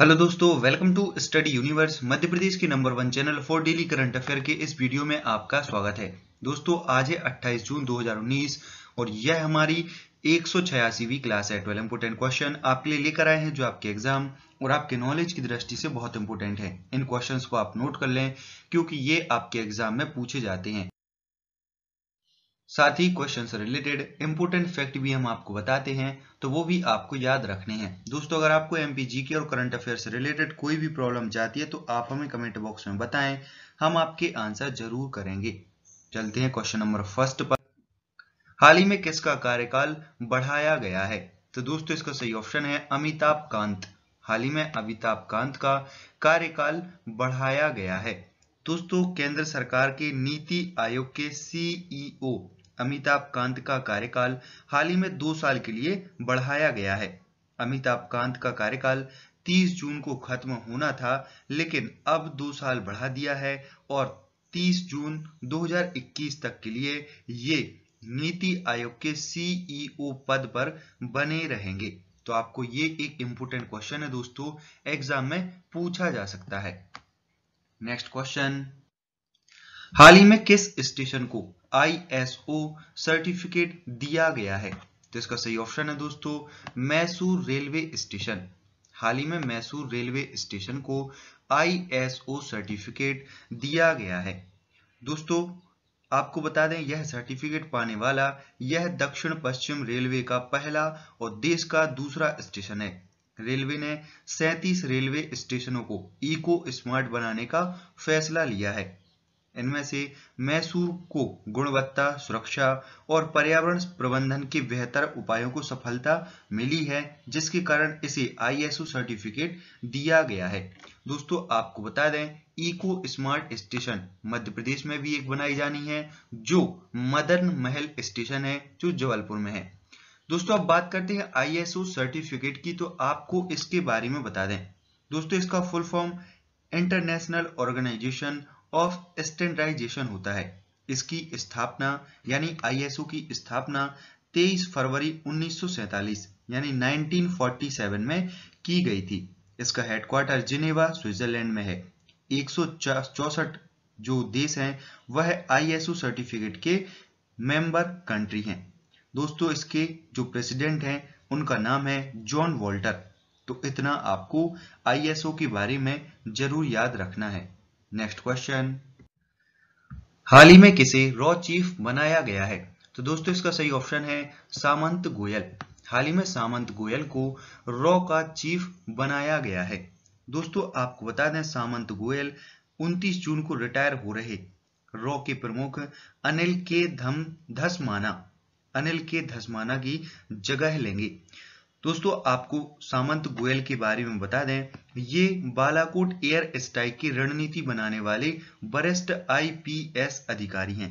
hello दोस्तों welcome to study universe Madhya Pradesh के number one channel for daily current affair के इस वीडियो में आपका स्वागत है दोस्तों आज है 28 जून 2019 और यह हमारी एक सौ क्लास है ट्वेल्व इंपोर्टेंट क्वेश्चन आपके लिए लेकर आए हैं जो आपके एग्जाम और आपके नॉलेज की दृष्टि से बहुत इंपोर्टेंट है इन क्वेश्चन को आप नोट कर लें क्योंकि ये आपके एग्जाम में पूछे जाते हैं साथ ही क्वेश्चन से रिलेटेड इंपोर्टेंट फैक्ट भी हम आपको बताते हैं तो वो भी आपको याद रखने हैं दोस्तों अगर आपको एम के और करंट अफेयर से रिलेटेड कोई भी प्रॉब्लम चाहती है तो आप हमें कमेंट बॉक्स में बताएं हम आपके आंसर जरूर करेंगे चलते हैं क्वेश्चन नंबर फर्स्ट पर हाल ही में किसका कार्यकाल बढ़ाया गया है तो दोस्तों इसका सही ऑप्शन है अमिताभ कांत हाल ही में अमिताभ कांत का कार्यकाल बढ़ाया गया है दोस्तों केंद्र सरकार के नीति आयोग के सीईओ अमिताभ कांत का कार्यकाल हाल ही में दो साल के लिए बढ़ाया गया है अमिताभ कांत का कार्यकाल 30 जून को खत्म होना था लेकिन अब दो साल बढ़ा दिया है और 30 जून 2021 तक के लिए ये नीति आयोग के सीईओ e पद पर बने रहेंगे तो आपको ये एक इंपोर्टेंट क्वेश्चन है दोस्तों एग्जाम में पूछा जा सकता है नेक्स्ट क्वेश्चन हाल ही में किस स्टेशन को आईएसओ सर्टिफिकेट दिया गया है तो इसका सही ऑप्शन है दोस्तों मैसूर रेलवे स्टेशन हाल ही में मैसूर रेलवे स्टेशन को आईएसओ सर्टिफिकेट दिया गया है दोस्तों आपको बता दें यह सर्टिफिकेट पाने वाला यह दक्षिण पश्चिम रेलवे का पहला और देश का दूसरा स्टेशन है रेलवे ने 37 रेलवे स्टेशनों को इको स्मार्ट बनाने का फैसला लिया है इनमें से मैसूर को गुणवत्ता सुरक्षा और पर्यावरण प्रबंधन के बेहतर उपायों को सफलता मिली है जिसके कारण इसे आईएसओ सर्टिफिकेट दिया गया है दोस्तों आपको बता दें eco smart station Madhya Pradesh में भी एक बनाई जानी है जो मदन महल स्टेशन है जो जबलपुर में है दोस्तों अब बात करते हैं आईएसओ सर्टिफिकेट की तो आपको इसके बारे में बता दें दोस्तों इसका full form international organisation of standardisation होता है इसकी स्थापना यानी आईएसओ की स्थापना 23 फरवरी 1947 यानी 1947 में की गई थी इसका हेडक्वार्टर जिनेवा स्विट्जरलैंड में है एक जो देश हैं वह आईएसओ सर्टिफिकेट के मेंबर कंट्री हैं दोस्तों इसके जो प्रेसिडेंट हैं उनका नाम है जॉन वॉल्टर तो इतना आपको आईएसओ के बारे में जरूर याद रखना है नेक्स्ट क्वेश्चन हाल ही में किसे रॉ चीफ बनाया गया है तो दोस्तों इसका सही ऑप्शन है सामंत गोयल हाल ही में सामंत गोयल को रॉ का चीफ बनाया गया है दोस्तों आपको बता दें सामंत गोयल 29 जून को रिटायर हो रहे रॉ के प्रमुख अनिल के धम धसमाना अनिल के धसमाना की जगह लेंगे दोस्तों आपको सामंत गोयल के बारे में बता दें ये बालाकोट एयर स्ट्राइक की रणनीति बनाने वाले वरिष्ठ आईपीएस अधिकारी हैं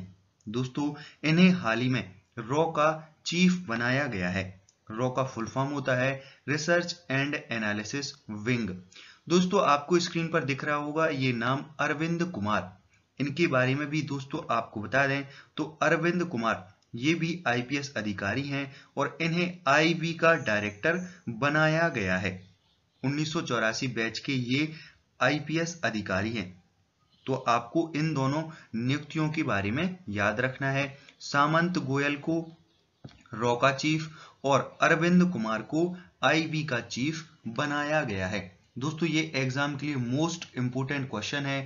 दोस्तों इन्हें हाल ही में रॉ का चीफ बनाया गया है रॉ का फुल फॉर्म होता है रिसर्च एंड एनालिसिस विंग दोस्तों आपको स्क्रीन पर दिख रहा होगा ये नाम अरविंद कुमार इनके बारे में भी दोस्तों आपको बता दें तो अरविंद कुमार ये भी आईपीएस अधिकारी हैं और इन्हें आईबी का डायरेक्टर बनाया गया है उन्नीस बैच के ये आईपीएस अधिकारी हैं तो आपको इन दोनों नियुक्तियों के बारे में याद रखना है सामंत गोयल को रोका चीफ और अरविंद कुमार को आईबी का चीफ बनाया गया है दोस्तों ये एग्जाम के लिए मोस्ट इंपोर्टेंट क्वेश्चन है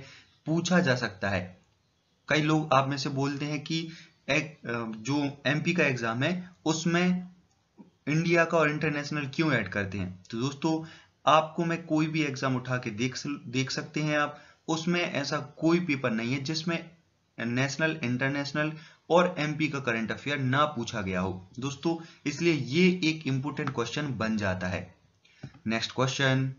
पूछा जा सकता है कई लोग आप में से बोलते हैं कि एक, um, जो एमपी का एग्जाम है उसमें इंडिया का और इंटरनेशनल क्यों ऐड करते हैं तो दोस्तों आपको मैं कोई भी एग्जाम उठा के देख देख सकते हैं आप उसमें ऐसा कोई पेपर नहीं है जिसमें नेशनल इंटरनेशनल और एमपी का करंट अफेयर ना पूछा गया हो दोस्तों इसलिए ये एक इंपोर्टेंट क्वेश्चन बन जाता है नेक्स्ट क्वेश्चन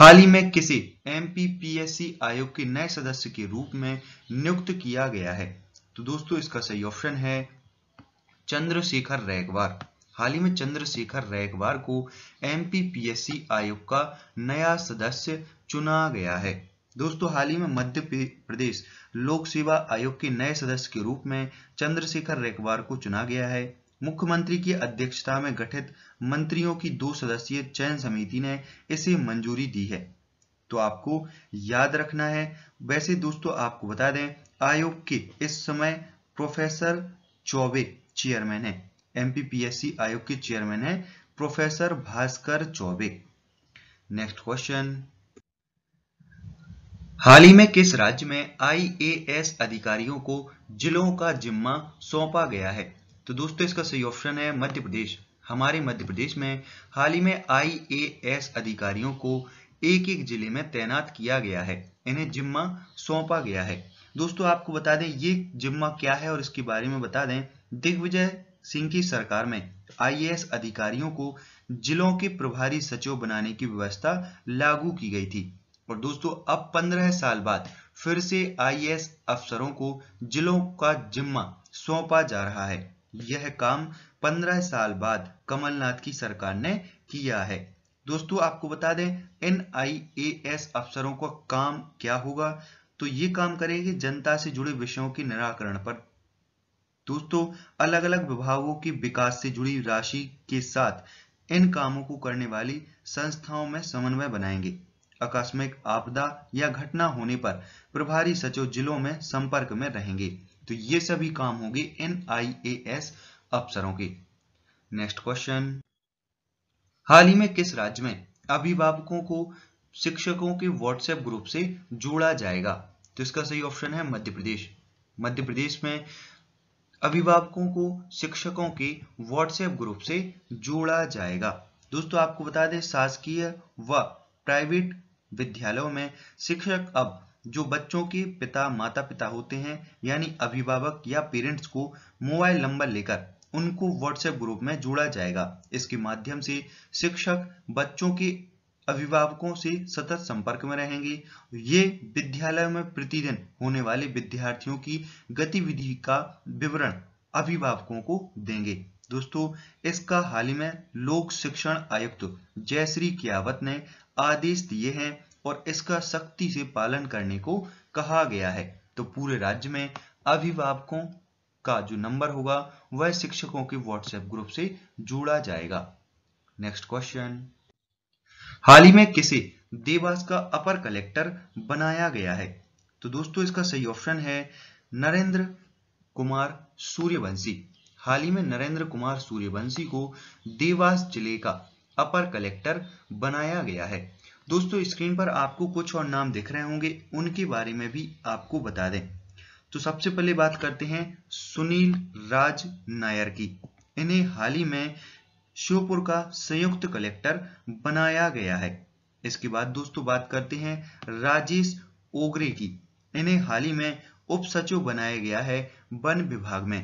हाल ही में किसी एमपीपीएससी आयोग के नए सदस्य के रूप में नियुक्त किया गया है तो दोस्तों इसका सही ऑप्शन है चंद्रशेखर रैगवार हाल ही में चंद्रशेखर रैगवार को एमपीपीएससी आयोग का नया सदस्य चुना गया है दोस्तों हाल ही में मध्य प्रदेश लोक सेवा आयोग के नए सदस्य के रूप में चंद्रशेखर रैगवार को चुना गया है मुख्यमंत्री की अध्यक्षता में गठित मंत्रियों की दो सदस्यीय चयन समिति ने इसे मंजूरी दी है तो आपको याद रखना है वैसे दोस्तों आपको बता दें आयोग के इस समय प्रोफेसर चौबे चेयरमैन है एमपीपीएससी आयोग के चेयरमैन है professor Bhaskar Choubey next question हाल ही में किस राज्य में आईएएस अधिकारियों को जिलों का जिम्मा सौंपा गया है तो दोस्तों इसका सही ऑप्शन है मध्य प्रदेश हमारे मध्य प्रदेश में हाल ही में आईएएस अधिकारियों को एक एक जिले में तैनात किया गया है इन्हें जिम्मा सौंपा गया है दोस्तों आपको बता दें ये जिम्मा क्या है और इसके बारे में बता दें दिग्विजय सिंह की सरकार में आईएएस अधिकारियों को जिलों के प्रभारी सचिव बनाने की व्यवस्था लागू की गई थी और दोस्तों अब 15 साल बाद फिर से आईएएस अफसरों को जिलों का जिम्मा सौंपा जा रहा है यह काम 15 साल बाद कमलनाथ की सरकार ने किया है दोस्तों आपको बता दें इन आईएएस अफसरों का काम क्या होगा तो ये काम करेंगे जनता से जुड़े विषयों के निराकरण पर दोस्तों अलग अलग विभागों के विकास से जुड़ी राशि के साथ इन कामों को करने वाली संस्थाओं में समन्वय बनाएंगे आकस्मिक आपदा या घटना होने पर प्रभारी सचिव जिलों में संपर्क में रहेंगे तो ये सभी काम होंगे इन एस अफसरों के नेक्स्ट क्वेश्चन हाल ही में किस राज्य में अभिभावकों को शिक्षकों के व्हाट्सएप ग्रुप से जोड़ा जाएगा तो इसका सही ऑप्शन है मध्य प्रदेश मध्य प्रदेश में अभिभावकों को शिक्षकों के व्हाट्सएप ग्रुप से जोड़ा जाएगा दोस्तों आपको बता दें शासकीय व प्राइवेट विद्यालयों में शिक्षक अब जो बच्चों के पिता माता पिता होते हैं यानी अभिभावक या पेरेंट्स को मोबाइल नंबर लेकर उनको व्हाट्सएप ग्रुप में जोड़ा जाएगा इसके माध्यम से शिक्षक बच्चों के अभिभावकों से सतत संपर्क में रहेंगे ये विद्यालय में प्रतिदिन होने वाले विद्यार्थियों की गतिविधि का विवरण अभिभावकों को देंगे दोस्तों इसका हाल ही में लोक शिक्षण आयुक्त जयश्री कियावत ने आदेश दिए हैं और इसका सख्ती से पालन करने को कहा गया है तो पूरे राज्य में अभिभावकों का जो नंबर होगा वह शिक्षकों के व्हाट्सएप ग्रुप से जोड़ा जाएगा नेक्स्ट क्वेश्चन हाल ही में किसे देवास का अपर कलेक्टर बनाया गया है तो दोस्तों इसका सही ऑप्शन है नरेंद्र कुमार सूर्यवंशी हाल ही में नरेंद्र कुमार सूर्यवंशी को देवास जिले का अपर कलेक्टर बनाया गया है दोस्तों स्क्रीन पर आपको कुछ और नाम दिख रहे होंगे उनके बारे में भी आपको बता दें तो सबसे पहले बात करते हैं सुनील राज नायर की इन्हें हाल ही में श्योपुर का संयुक्त कलेक्टर बनाया गया है इसके बाद दोस्तों बात करते हैं राजेश ओगरे की इन्हें हाल ही में उप सचिव बनाया गया है वन विभाग में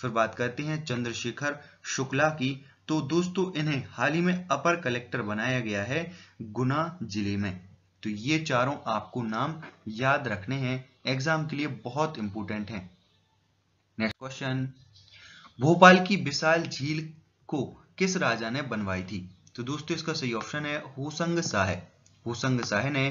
फिर बात करते हैं चंद्रशेखर शुक्ला की तो दोस्तों इन्हें हाल ही में अपर कलेक्टर बनाया गया है गुना जिले में तो ये चारों आपको नाम याद रखने हैं एग्जाम के लिए बहुत इंपॉर्टेंट हैं नेक्स्ट क्वेश्चन भोपाल की विशाल झील को किस राजा ने बनवाई थी तो दोस्तों इसका सही ऑप्शन है हुसंग शाह हुसंग शाह ने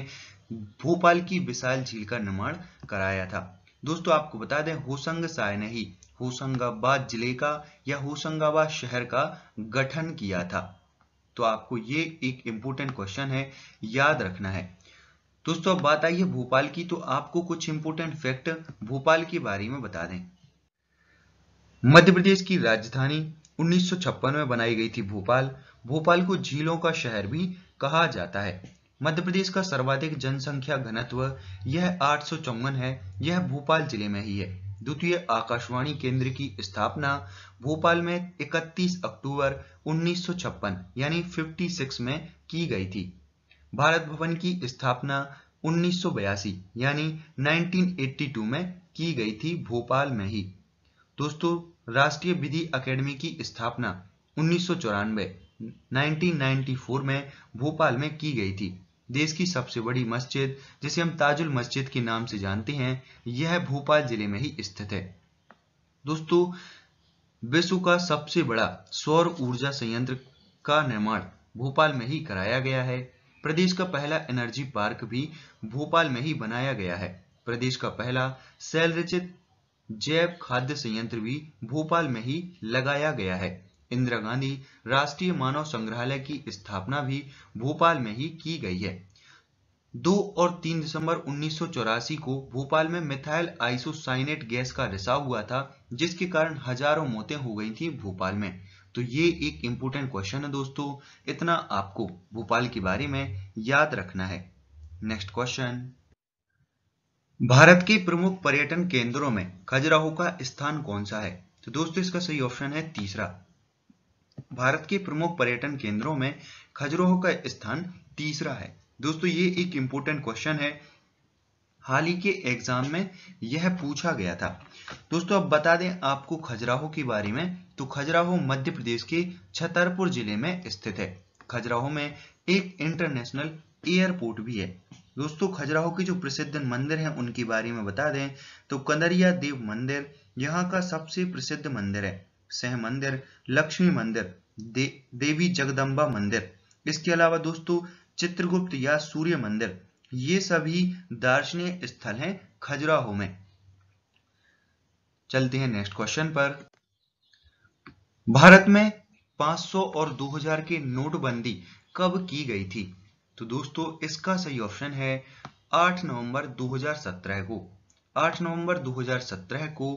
भोपाल की विशाल झील का निर्माण कराया था दोस्तों आपको बता दें होसंग शाह ने ही होशंगाबाद जिले का या होशंगाबाद शहर का गठन किया था तो आपको ये एक इंपोर्टेंट क्वेश्चन है याद रखना है दोस्तों अब बात आई है भोपाल की तो आपको कुछ इंपोर्टेंट फैक्ट भोपाल के बारे में बता दें मध्य प्रदेश की राजधानी 1956 में बनाई गई थी भोपाल भोपाल को झीलों का शहर भी कहा जाता है मध्य प्रदेश का सर्वाधिक जनसंख्या घनत्व यह आठ है यह भोपाल जिले में ही है द्वितीय आकाशवाणी केंद्र की स्थापना भोपाल में 31 अक्टूबर 1956 यानी 56 में की गई थी भारत भवन की स्थापना 1982 यानी 1982 में की गई थी भोपाल में ही दोस्तों राष्ट्रीय विधि अकेडमी की स्थापना उन्नीस 1994 में भोपाल में की गई थी देश की सबसे बड़ी मस्जिद जिसे हम ताजुल मस्जिद के नाम से जानते हैं यह भोपाल जिले में ही स्थित है दोस्तों विश्व का सबसे बड़ा सौर ऊर्जा संयंत्र का निर्माण भोपाल में ही कराया गया है प्रदेश का पहला एनर्जी पार्क भी भोपाल में ही बनाया गया है प्रदेश का पहला सेल जैव खाद्य संयंत्र भी भोपाल में ही लगाया गया है इंदिरा गांधी राष्ट्रीय मानव संग्रहालय की स्थापना भी भोपाल में ही की गई है दो और तीन दिसंबर उन्नीस को भोपाल में मिथाइल आइसोसाइनेट गैस का रिसाव हुआ था जिसके कारण हजारों मौतें हो गई थी भोपाल में तो ये एक इंपोर्टेंट क्वेश्चन है दोस्तों इतना आपको भोपाल के बारे में याद रखना है नेक्स्ट क्वेश्चन भारत के प्रमुख पर्यटन केंद्रों में खजुराहो का स्थान कौन सा है तो दोस्तों इसका सही ऑप्शन है तीसरा भारत के प्रमुख पर्यटन केंद्रों में खजुराहो का स्थान तीसरा है दोस्तों ये एक इंपॉर्टेंट क्वेश्चन है हाल ही के एग्जाम में यह पूछा गया था दोस्तों अब बता दें आपको खजुराहो के बारे में तो खजुराहो मध्य प्रदेश के छतरपुर जिले में स्थित है खजुराहो में एक इंटरनेशनल एयरपोर्ट भी है दोस्तों खजुराहो के जो प्रसिद्ध मंदिर हैं उनके बारे में बता दें तो कंदरिया देव मंदिर यहाँ का सबसे प्रसिद्ध मंदिर है सह मंदिर लक्ष्मी मंदिर दे, देवी जगदम्बा मंदिर इसके अलावा दोस्तों चित्रगुप्त या सूर्य मंदिर ये सभी दार्शनिक स्थल हैं खजुराहो में चलते हैं नेक्स्ट क्वेश्चन पर भारत में 500 और 2000 की नोटबंदी कब की गई थी तो दोस्तों इसका सही ऑप्शन है 8 नवंबर 2017 को 8 नवंबर 2017 को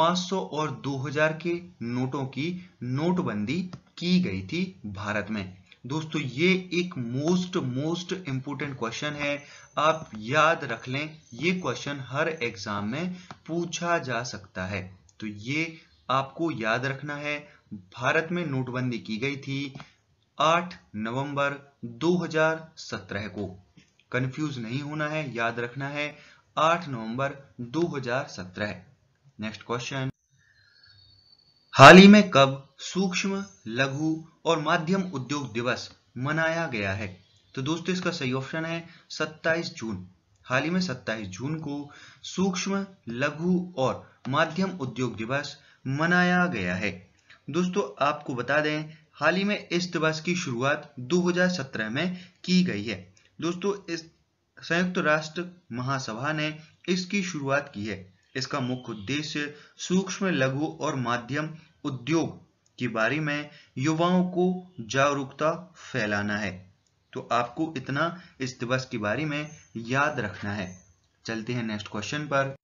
500 और 2000 के नोटों की नोटबंदी की गई थी भारत में दोस्तों ये एक मोस्ट मोस्ट इंपोर्टेंट क्वेश्चन है आप याद रख लें ये क्वेश्चन हर एग्जाम में पूछा जा सकता है तो ये आपको याद रखना है भारत में नोटबंदी की गई थी 8 नवंबर 2017 को कंफ्यूज नहीं होना है याद रखना है 8 नवंबर 2017 नेक्स्ट क्वेश्चन हाल ही में कब सूक्ष्म लघु और माध्यम उद्योग दिवस मनाया गया है तो दोस्तों इसका सही ऑप्शन है 27 जून हाल ही में 27 जून को सूक्ष्म लघु और माध्यम उद्योग दिवस मनाया गया है दोस्तों आपको बता दें हाल ही में इस दिवस की शुरुआत 2017 में की गई है दोस्तों इस संयुक्त राष्ट्र महासभा ने इसकी शुरुआत की है इसका मुख्य उद्देश्य सूक्ष्म लघु और माध्यम उद्योग के बारे में युवाओं को जागरूकता फैलाना है तो आपको इतना इस दिवस के बारे में याद रखना है चलते हैं नेक्स्ट क्वेश्चन पर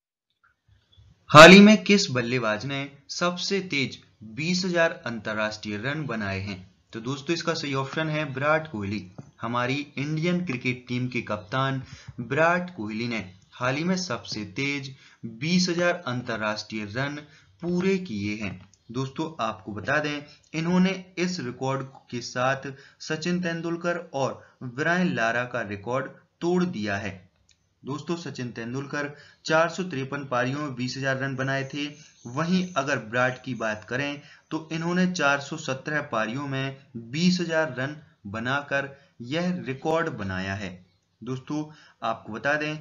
हाल ही में किस बल्लेबाज ने सबसे तेज 20,000 अंतरराष्ट्रीय रन बनाए हैं तो दोस्तों इसका सही ऑप्शन है विराट कोहली हमारी इंडियन क्रिकेट टीम के कप्तान विराट कोहली ने हाल ही में सबसे तेज 20,000 अंतरराष्ट्रीय रन पूरे किए हैं दोस्तों आपको बता दें इन्होंने इस रिकॉर्ड के साथ सचिन तेंदुलकर और ब्रायन लारा का रिकॉर्ड तोड़ दिया है दोस्तों सचिन तेंदुलकर चार पारियों में 20,000 रन बनाए थे वहीं अगर ब्राट की बात करें तो इन्होंने 417 पारियों में 20,000 रन बनाकर यह रिकॉर्ड बनाया है दोस्तों आपको बता दें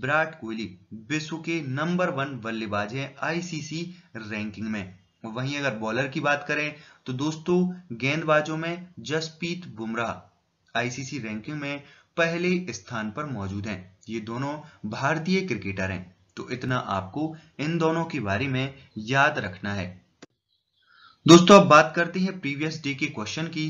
विराट कोहली विश्व के नंबर वन बल्लेबाज हैं आईसीसी रैंकिंग में वहीं अगर बॉलर की बात करें तो दोस्तों गेंदबाजों में जसप्रीत बुमराह आईसीसी रैंकिंग में पहले स्थान पर मौजूद हैं ये दोनों भारतीय क्रिकेटर हैं तो इतना आपको इन दोनों के बारे में याद रखना है दोस्तों अब बात करते हैं प्रीवियस डे के क्वेश्चन की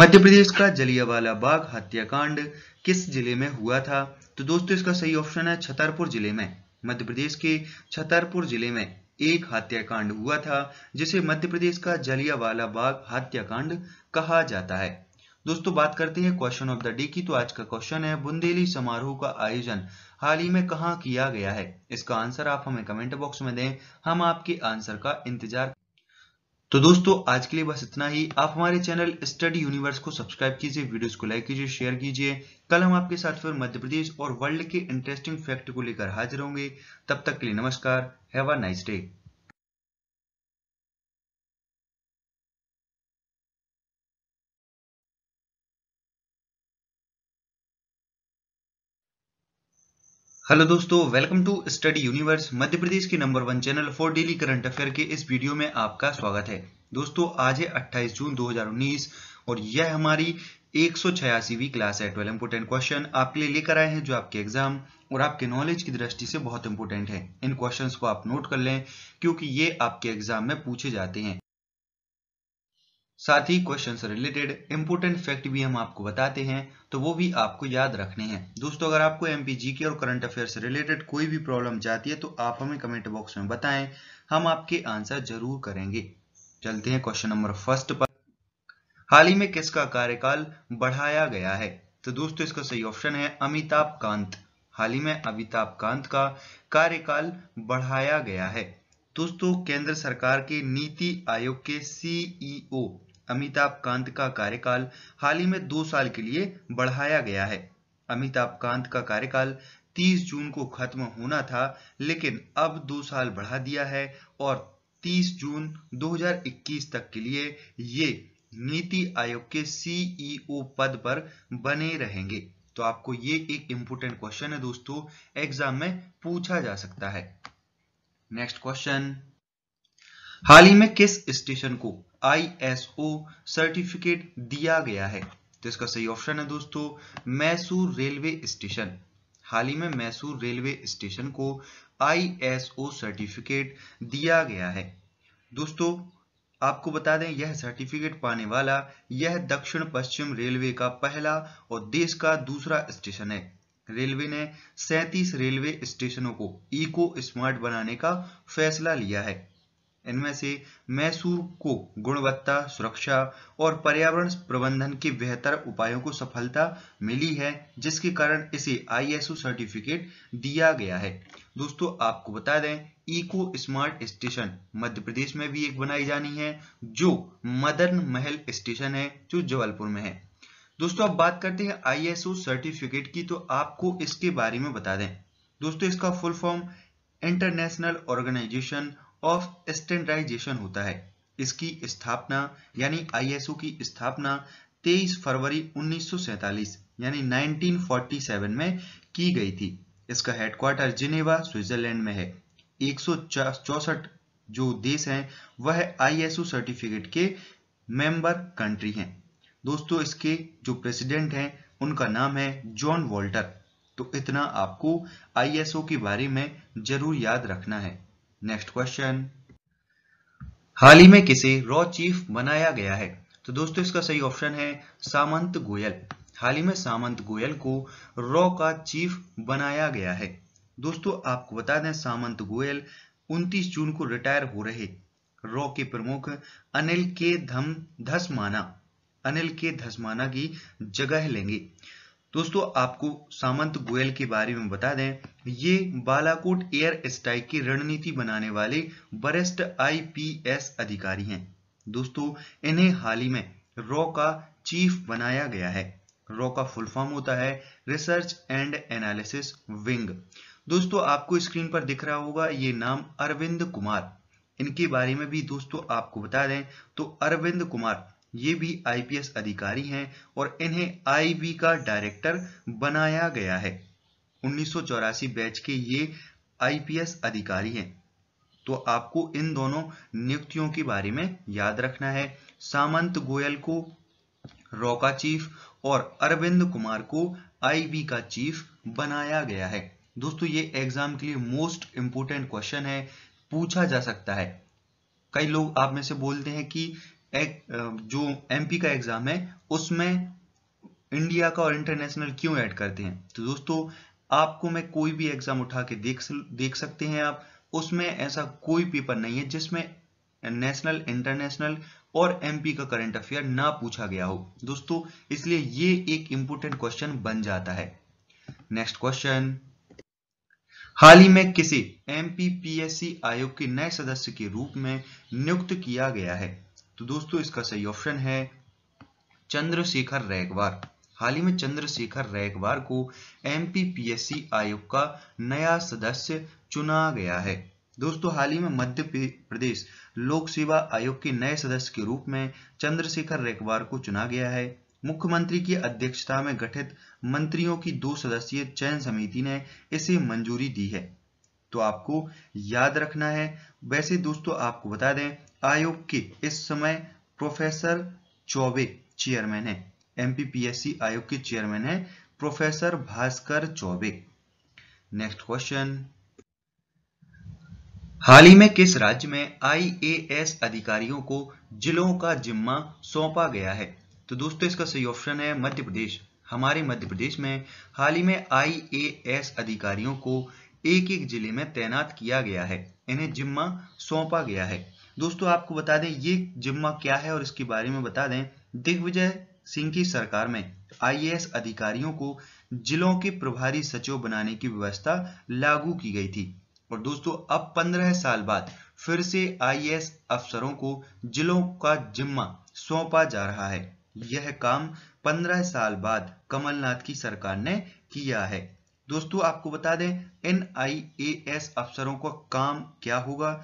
मध्य प्रदेश का जलियावाला बाग हत्याकांड किस जिले में हुआ था तो दोस्तों इसका सही ऑप्शन है छतरपुर जिले में मध्य प्रदेश के छतरपुर जिले में एक हत्याकांड हुआ था जिसे मध्य प्रदेश का जलियावाला बाग हत्याकांड कहा जाता है दोस्तों बात करते हैं क्वेश्चन ऑफ द डे की तो आज का क्वेश्चन है बुंदेली समारोह का आयोजन हाल ही में कहा किया गया है इसका आंसर आप हमें कमेंट बॉक्स में दें हम आपके आंसर का इंतजार तो दोस्तों आज के लिए बस इतना ही आप हमारे चैनल स्टडी यूनिवर्स को सब्सक्राइब कीजिए वीडियोस को लाइक कीजिए शेयर कीजिए कल हम आपके साथ फिर मध्य प्रदेश और वर्ल्ड के इंटरेस्टिंग फैक्ट को लेकर हाजिर होंगे तब तक के लिए नमस्कार have a nice day hello दोस्तों welcome to study universe Madhya Pradesh के number one channel for daily current affair के इस वीडियो में आपका स्वागत है दोस्तों आज है 28 जून 2019 और यह हमारी एक सौ क्लास है ट्वेल्व इंपोर्टेंट क्वेश्चन आपके लिए लेकर आए हैं जो आपके एग्जाम और आपके नॉलेज की दृष्टि से बहुत इंपोर्टेंट है इन क्वेश्चन को आप नोट कर लें क्योंकि ये आपके एग्जाम में पूछे जाते हैं साथ ही क्वेश्चन से रिलेटेड इंपोर्टेंट फैक्ट भी हम आपको बताते हैं तो वो भी आपको याद रखने हैं दोस्तों अगर आपको एम जी के और करंट अफेयर से रिलेटेड कोई भी प्रॉब्लम जाती है तो आप हमें कमेंट बॉक्स में बताएं हम आपके आंसर जरूर करेंगे चलते हैं क्वेश्चन नंबर फर्स्ट पर हाल ही में किसका कार्यकाल बढ़ाया गया है तो दोस्तों इसका सही ऑप्शन है अमिताभ कांत हाल ही में अमिताभ कांत का कार्यकाल बढ़ाया गया है दोस्तों केंद्र सरकार के नीति आयोग के सीईओ e अमिताभ कांत का कार्यकाल हाल ही में दो साल के लिए बढ़ाया गया है अमिताभ कांत का कार्यकाल 30 जून को खत्म होना था लेकिन अब दो साल बढ़ा दिया है और 30 जून 2021 तक के लिए ये नीति आयोग के सीईओ e पद पर बने रहेंगे तो आपको ये एक इंपोर्टेंट क्वेश्चन है दोस्तों एग्जाम में पूछा जा सकता है नेक्स्ट क्वेश्चन हाल ही में किस स्टेशन को आईएसओ सर्टिफिकेट दिया गया है तो इसका सही ऑप्शन है दोस्तों मैसूर रेलवे स्टेशन हाल ही में मैसूर रेलवे स्टेशन को आईएसओ सर्टिफिकेट दिया गया है दोस्तों आपको बता दें यह सर्टिफिकेट पाने वाला यह दक्षिण पश्चिम रेलवे का पहला और देश का दूसरा स्टेशन है रेलवे ने 37 रेलवे स्टेशनों को इको स्मार्ट बनाने का फैसला लिया है इनमें से मैसूर को गुणवत्ता सुरक्षा और पर्यावरण प्रबंधन के बेहतर उपायों को सफलता मिली है जिसके कारण इसे आईएसओ सर्टिफिकेट दिया गया है दोस्तों आपको बता दें eco smart station Madhya Pradesh में भी एक बनाई जानी है जो मदन महल स्टेशन है जो जबलपुर में है दोस्तों अब बात करते हैं आईएसओ सर्टिफिकेट की तो आपको इसके बारे में बता दें दोस्तों इसका full form international organisation of standardisation होता है इसकी स्थापना यानी आईएसओ की स्थापना 23 फरवरी 1947 यानी 1947 में की गई थी इसका हेडक्वार्टर जिनेवा स्विट्जरलैंड में है एक जो देश हैं वह आईएसओ सर्टिफिकेट के मेंबर कंट्री हैं दोस्तों इसके जो प्रेसिडेंट हैं उनका नाम है जॉन वॉल्टर तो इतना आपको आईएसओ के बारे में जरूर याद रखना है नेक्स्ट क्वेश्चन हाल ही में किसे रॉ चीफ बनाया गया है तो दोस्तों इसका सही ऑप्शन है सामंत गोयल हाल ही में सामंत गोयल को रॉ का चीफ बनाया गया है दोस्तों आपको बता दें सामंत गोयल 29 जून को रिटायर हो रहे रॉ के प्रमुख अनिल के धम धस माना अनिल के धसमाना की जगह लेंगे दोस्तों आपको सामंत गोयल के बारे में बता दें ये बालाकोट एयर स्ट्राइक की रणनीति बनाने वाले वरिष्ठ आईपीएस अधिकारी हैं दोस्तों इन्हें हाल ही में रॉ का चीफ बनाया गया है रॉ का फुल फॉर्म होता है रिसर्च एंड एनालिसिस विंग दोस्तों आपको स्क्रीन पर दिख रहा होगा ये नाम अरविंद कुमार इनके बारे में भी दोस्तों आपको बता दें तो अरविंद कुमार ये भी आईपीएस अधिकारी हैं और इन्हें आईबी का डायरेक्टर बनाया गया है उन्नीस बैच के ये आईपीएस अधिकारी हैं तो आपको इन दोनों नियुक्तियों के बारे में याद रखना है सामंत गोयल को रोका चीफ और अरविंद कुमार को आईबी का चीफ बनाया गया है दोस्तों ये एग्जाम के लिए मोस्ट इंपोर्टेंट क्वेश्चन है पूछा जा सकता है कई लोग आप में से बोलते हैं कि जो एमपी का एग्जाम है उसमें इंडिया का और इंटरनेशनल क्यों ऐड करते हैं तो दोस्तों आपको मैं कोई भी एग्जाम उठा के देख देख सकते हैं आप उसमें ऐसा कोई पेपर नहीं है जिसमें नेशनल इंटरनेशनल और एमपी का करंट अफेयर ना पूछा गया हो दोस्तों इसलिए ये एक इंपोर्टेंट क्वेश्चन बन जाता है नेक्स्ट क्वेश्चन हाल ही में किसी एमपीपीएससी आयोग के नए सदस्य के रूप में नियुक्त किया गया है तो दोस्तों इसका सही ऑप्शन है चंद्रशेखर रैगवार हाल ही में चंद्रशेखर रैगवार को एमपीपीएससी आयोग का नया सदस्य चुना गया है दोस्तों हाल ही में मध्य प्रदेश लोक सेवा आयोग के नए सदस्य के रूप में चंद्रशेखर रैगवार को चुना गया है मुख्यमंत्री की अध्यक्षता में गठित मंत्रियों की दो सदस्यीय चयन समिति ने इसे मंजूरी दी है तो आपको याद रखना है वैसे दोस्तों आपको बता दें आयोग के इस समय प्रोफेसर चौबे चेयरमैन है एमपीपीएससी आयोग के चेयरमैन है professor Bhaskar Choubey next question हाल ही में किस राज्य में आईएएस अधिकारियों को जिलों का जिम्मा सौंपा गया है तो दोस्तों इसका सही ऑप्शन है मध्य प्रदेश हमारे मध्य प्रदेश में हाल ही में आईएएस अधिकारियों को एक एक जिले में तैनात किया गया है इन्हें जिम्मा सौंपा गया है दोस्तों आपको बता दें ये जिम्मा क्या है और इसके बारे में बता दें दिग्विजय सिंह की सरकार में आईएएस अधिकारियों को जिलों के प्रभारी सचिव बनाने की व्यवस्था लागू की गई थी और दोस्तों अब पंद्रह साल बाद फिर से आईएएस अफसरों को जिलों का जिम्मा सौंपा जा रहा है यह काम पंद्रह साल बाद कमलनाथ की सरकार ने किया है दोस्तों आपको बता दें एन अफसरों का काम क्या होगा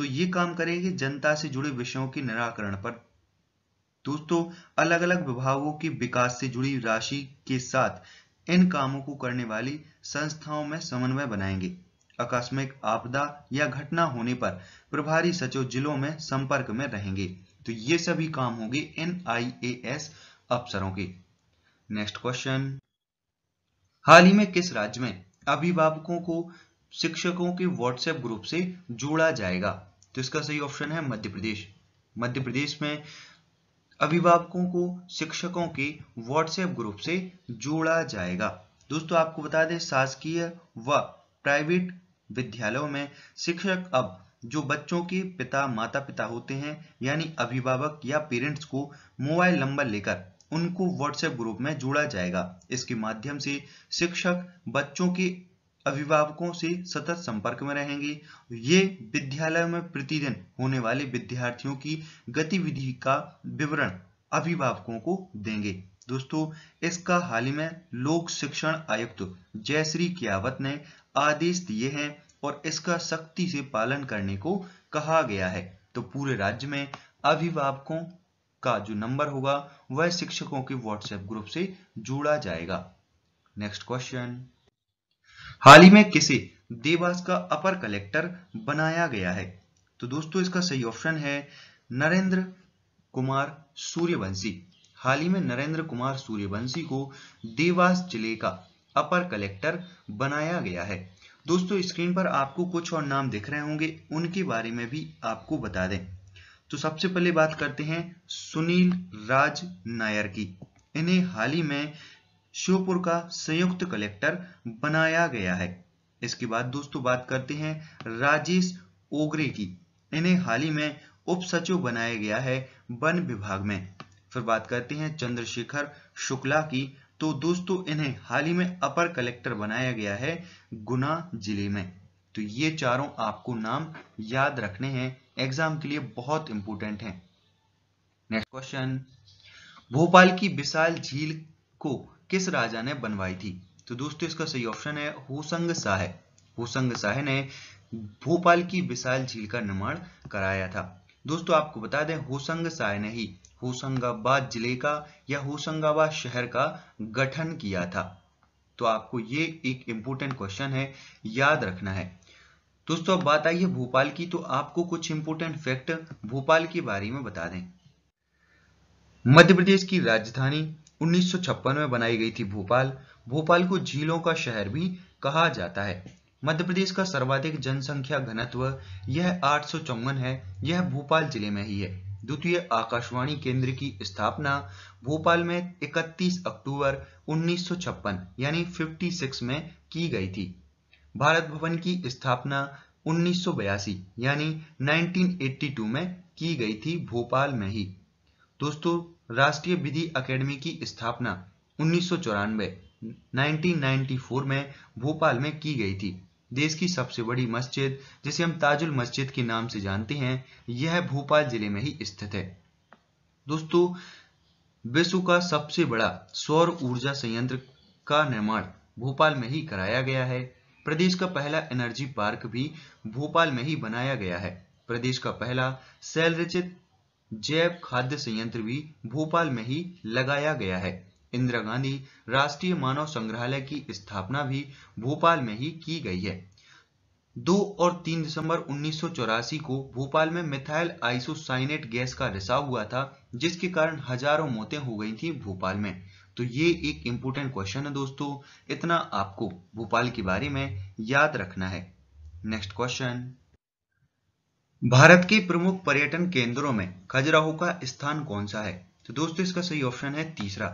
तो ये काम करेंगे जनता से जुड़े विषयों के निराकरण पर दोस्तों अलग अलग विभागों के विकास से जुड़ी राशि के साथ इन कामों को करने वाली संस्थाओं में समन्वय बनाएंगे आकस्मिक आपदा या घटना होने पर प्रभारी सचिव जिलों में संपर्क में रहेंगे तो ये सभी काम होंगे एन अफसरों के नेक्स्ट क्वेश्चन हाल ही में किस राज्य में अभिभावकों को शिक्षकों के व्हाट्सएप ग्रुप से जोड़ा जाएगा तो इसका सही ऑप्शन है मध्य प्रदेश मध्य प्रदेश में अभिभावकों को शिक्षकों के व्हाट्सएप ग्रुप से जोड़ा जाएगा दोस्तों आपको बता दें शासकीय व प्राइवेट विद्यालयों में शिक्षक अब जो बच्चों के पिता माता पिता होते हैं यानी अभिभावक या पेरेंट्स को मोबाइल नंबर लेकर उनको व्हाट्सएप ग्रुप में जोड़ा जाएगा इसके माध्यम से शिक्षक बच्चों के अभिभावकों से सतत संपर्क में रहेंगे ये विद्यालय में प्रतिदिन होने वाले विद्यार्थियों की गतिविधि का विवरण अभिभावकों को देंगे दोस्तों इसका हाल ही में लोक शिक्षण आयुक्त जयश्री कियावत ने आदेश दिए हैं और इसका सख्ती से पालन करने को कहा गया है तो पूरे राज्य में अभिभावकों का जो नंबर होगा वह शिक्षकों के व्हाट्सएप ग्रुप से जोड़ा जाएगा नेक्स्ट क्वेश्चन हाल ही में किसे देवास का अपर कलेक्टर बनाया गया है तो दोस्तों इसका सही ऑप्शन है नरेंद्र कुमार सूर्यवंशी हाल ही में नरेंद्र कुमार सूर्यवंशी को देवास जिले का अपर कलेक्टर बनाया गया है दोस्तों स्क्रीन पर आपको कुछ और नाम दिख रहे होंगे उनके बारे में भी आपको बता दें तो सबसे पहले बात करते हैं सुनील राज नायर की इन्हें हाल ही में श्योपुर का संयुक्त कलेक्टर बनाया गया है इसके बाद दोस्तों बात करते हैं राजेश ओगरे की इन्हें हाल ही में उप सचिव बनाया गया है वन विभाग में फिर बात करते हैं चंद्रशेखर शुक्ला की तो दोस्तों इन्हें हाल ही में अपर कलेक्टर बनाया गया है गुना जिले में तो ये चारों आपको नाम याद रखने हैं एग्जाम के लिए बहुत इंपॉर्टेंट हैं नेक्स्ट क्वेश्चन भोपाल की विशाल झील को किस राजा ने बनवाई थी तो दोस्तों इसका सही ऑप्शन है हुसंग शाह हुसंग शाह ने भोपाल की विशाल झील का निर्माण कराया था दोस्तों आपको बता दें हुसंग शाह ने ही होशंगाबाद जिले का या होशंगाबाद शहर का गठन किया था तो आपको ये एक इंपोर्टेंट क्वेश्चन है याद रखना है दोस्तों अब बात आई है भोपाल की तो आपको कुछ इंपोर्टेंट फैक्ट भोपाल के बारे में बता दें मध्य प्रदेश की राजधानी उन्नीस में बनाई गई थी भोपाल भोपाल को झीलों का शहर भी कहा जाता है मध्य प्रदेश का सर्वाधिक जनसंख्या घनत्व यह आठ है यह भोपाल जिले में ही है द्वितीय आकाशवाणी केंद्र की स्थापना भोपाल में 31 अक्टूबर 1956 यानी 56 में की गई थी भारत भवन की स्थापना 1982 यानी 1982 में की गई थी भोपाल में ही दोस्तों राष्ट्रीय विधि अकेडमी की स्थापना उन्नीस 1994 में भोपाल में की गई थी देश की सबसे बड़ी मस्जिद जिसे हम ताजुल मस्जिद के नाम से जानते हैं यह भोपाल जिले में ही स्थित है दोस्तों विश्व का सबसे बड़ा सौर ऊर्जा संयंत्र का निर्माण भोपाल में ही कराया गया है प्रदेश का पहला एनर्जी पार्क भी भोपाल में ही बनाया गया है प्रदेश का पहला शैलरचित जैव खाद्य संयंत्र भी भोपाल में ही लगाया गया है इंदिरा गांधी राष्ट्रीय मानव संग्रहालय की स्थापना भी भोपाल में ही की गई है दो और तीन दिसंबर उन्नीस को भोपाल में मिथाइल आइसोसाइनेट गैस का रिसाव हुआ था जिसके कारण हजारों मौतें हो गई थी भोपाल में तो ये एक इंपोर्टेंट क्वेश्चन है दोस्तों इतना आपको भोपाल के बारे में याद रखना है नेक्स्ट क्वेश्चन भारत के प्रमुख पर्यटन केंद्रों में खजुराहो का स्थान कौन सा है तो दोस्तों इसका सही ऑप्शन है तीसरा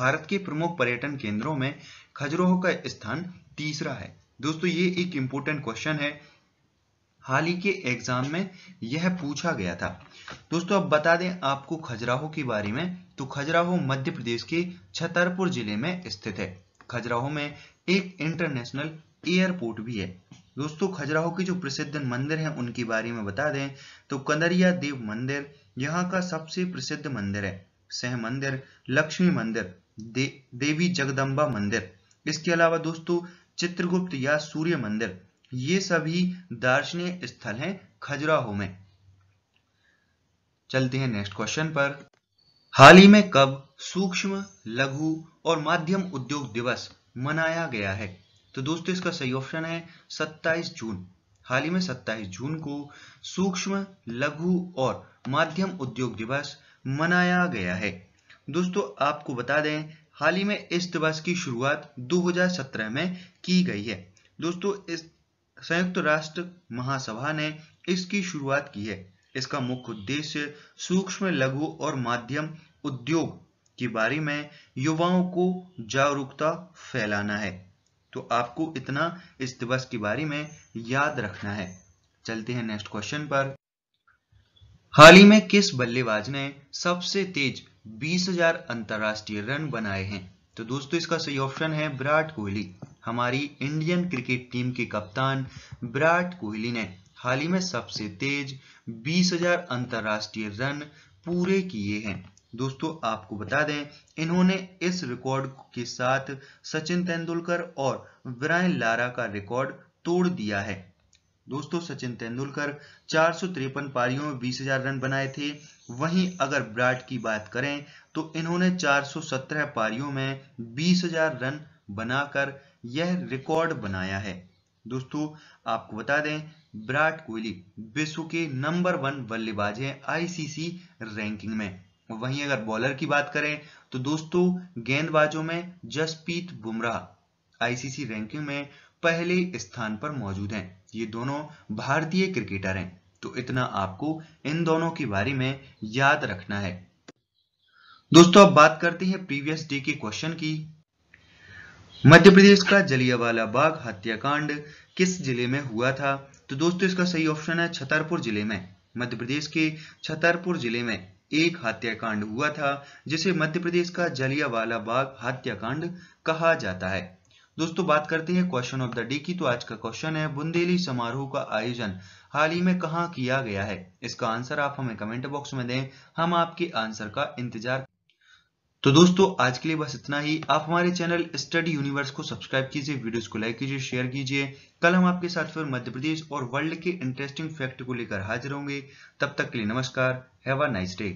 भारत के प्रमुख पर्यटन केंद्रों में खजुराहो का स्थान तीसरा है दोस्तों ये एक इंपॉर्टेंट क्वेश्चन है हाल ही के एग्जाम में यह पूछा गया था दोस्तों अब बता दें आपको खजुराहो के बारे में तो खजुराहो मध्य प्रदेश के छतरपुर जिले में स्थित है खजुराहो में एक इंटरनेशनल एयरपोर्ट भी है दोस्तों खजुराहो के जो प्रसिद्ध मंदिर हैं उनके बारे में बता दें तो कंदरिया देव मंदिर यहाँ का सबसे प्रसिद्ध मंदिर है सह मंदिर लक्ष्मी मंदिर दे, देवी जगदम्बा मंदिर इसके अलावा दोस्तों चित्रगुप्त या सूर्य मंदिर ये सभी दार्शनिक स्थल हैं खजुराहो में चलते हैं नेक्स्ट क्वेश्चन पर हाल ही में कब सूक्ष्म लघु और माध्यम उद्योग दिवस मनाया गया है तो दोस्तों इसका सही ऑप्शन है 27 जून हाल ही में 27 जून को सूक्ष्म लघु और माध्यम उद्योग दिवस मनाया गया है दोस्तों आपको बता दें हाल ही में इस दिवस की शुरुआत 2017 में की गई है दोस्तों इस संयुक्त राष्ट्र महासभा ने इसकी शुरुआत की है इसका मुख्य उद्देश्य सूक्ष्म लघु और माध्यम उद्योग के बारे में युवाओं को जागरूकता फैलाना है तो आपको इतना इस दिवस के बारे में याद रखना है चलते हैं नेक्स्ट क्वेश्चन पर हाल ही में किस बल्लेबाज ने सबसे तेज 20,000 अंतरराष्ट्रीय रन बनाए हैं तो दोस्तों इसका सही ऑप्शन है विराट कोहली हमारी इंडियन क्रिकेट टीम के कप्तान विराट कोहली ने हाल ही में सबसे तेज 20,000 अंतरराष्ट्रीय रन पूरे किए हैं दोस्तों आपको बता दें इन्होंने इस रिकॉर्ड के साथ सचिन तेंदुलकर और विरायन लारा का रिकॉर्ड तोड़ दिया है दोस्तों सचिन तेंदुलकर चार पारियों में बीस हजार रन बनाए थे वहीं अगर ब्राट की बात करें तो इन्होंने 417 पारियों में बीस हजार रन बनाकर यह रिकॉर्ड बनाया है दोस्तों आपको बता दें विराट कोहली विश्व के नंबर वन बल्लेबाज हैं आईसीसी रैंकिंग में वहीं अगर बॉलर की बात करें तो दोस्तों गेंदबाजों में जसप्रीत बुमराह आईसीसी रैंकिंग में पहले स्थान पर मौजूद हैं ये दोनों भारतीय क्रिकेटर हैं तो इतना आपको इन दोनों के बारे में याद रखना है दोस्तों अब बात करते हैं प्रीवियस डे के क्वेश्चन की मध्य प्रदेश का जलियावाला बाग हत्याकांड किस जिले में हुआ था तो दोस्तों इसका सही ऑप्शन है छतरपुर जिले में मध्य प्रदेश के छतरपुर जिले में एक हत्याकांड हुआ था जिसे मध्य प्रदेश का जलियावाला बाग हत्याकांड कहा जाता है दोस्तों बात करते हैं क्वेश्चन ऑफ द डे की तो आज का क्वेश्चन है बुंदेली समारोह का आयोजन हाल ही में कहा किया गया है इसका आंसर आप हमें कमेंट बॉक्स में दें हम आपके आंसर का इंतजार तो दोस्तों आज के लिए बस इतना ही आप हमारे चैनल स्टडी यूनिवर्स को सब्सक्राइब कीजिए वीडियोस को लाइक कीजिए शेयर कीजिए कल हम आपके साथ फिर मध्य प्रदेश और वर्ल्ड के इंटरेस्टिंग फैक्ट को लेकर हाजिर होंगे तब तक के लिए नमस्कार हैव अ नाइस डे